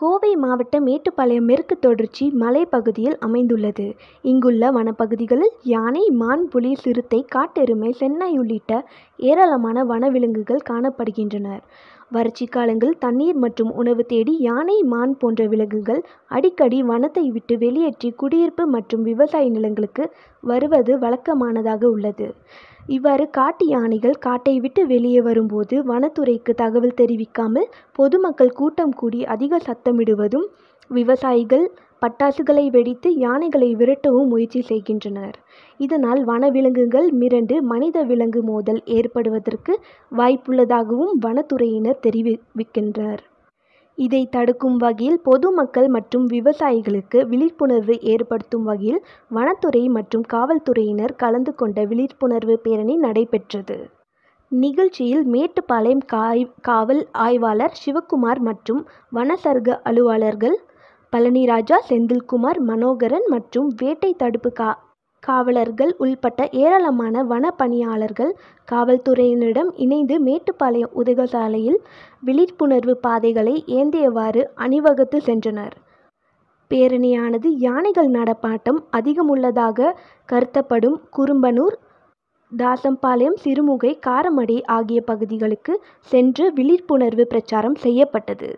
கோவை மாவட்டம் மேட்டுப்பாளையம் மேற்கு தொடர்ச்சி மலைப்பகுதியில் அமைந்துள்ளது இங்குள்ள வனப்பகுதிகளில் யானை மான் புலி சிறுத்தை காட்டெருமை சென்னை உள்ளிட்ட ஏராளமான வனவிலங்குகள் காணப்படுகின்றன வறட்சி காலங்கள் தண்ணீர் மற்றும் உணவு தேடி யானை மான் போன்ற விலங்குகள் அடிக்கடி வனத்தை விட்டு வெளியேற்றி குடியிருப்பு மற்றும் விவசாய நிலங்களுக்கு வருவது வழக்கமானதாக உள்ளது இவ்வாறு காட்டு யானைகள் காட்டை விட்டு வெளியே வரும்போது வனத்துறைக்கு தகவல் தெரிவிக்காமல் பொதுமக்கள் கூட்டம் கூடி அதிக சத்தமிடுவதும் விவசாயிகள் பட்டாசுகளை வெடித்து யானைகளை விரட்டவும் முயற்சி செய்கின்றனர் இதனால் வனவிலங்குகள் மிரண்டு மனித விலங்கு மோதல் ஏற்படுவதற்கு வாய்ப்புள்ளதாகவும் வனத்துறையினர் தெரிவிக்கின்றனர் இதை தடுக்கும் வகையில் பொதுமக்கள் மற்றும் விவசாயிகளுக்கு விழிப்புணர்வு ஏற்படுத்தும் வகையில் வனத்துறை மற்றும் காவல்துறையினர் கலந்து கொண்ட விழிப்புணர்வு பேரணி நடைபெற்றது நிகழ்ச்சியில் மேட்டுப்பாளையம் காய் காவல் ஆய்வாளர் சிவக்குமார் மற்றும் வனச்சர்க அலுவலர்கள் பழனிராஜா செந்தில்குமார் மனோகரன் மற்றும் வேட்டை தடுப்பு கா காவலர்கள் உள்பட்ட ஏராளமான வன பணியாளர்கள் காவல்துறையினரிடம் இணைந்து மேட்டுப்பாளையம் உதகசாலையில் விழிப்புணர்வு பாதைகளை ஏந்தியவாறு அணிவகுத்து சென்றனர் பேரணியானது யானைகள் நடப்பாட்டம் அதிகமுள்ளதாக கருத்தப்படும் குறும்பனூர் தாசம்பாளையம் சிறுமுகை காரமடை ஆகிய பகுதிகளுக்கு சென்று விழிப்புணர்வு பிரச்சாரம் செய்யப்பட்டது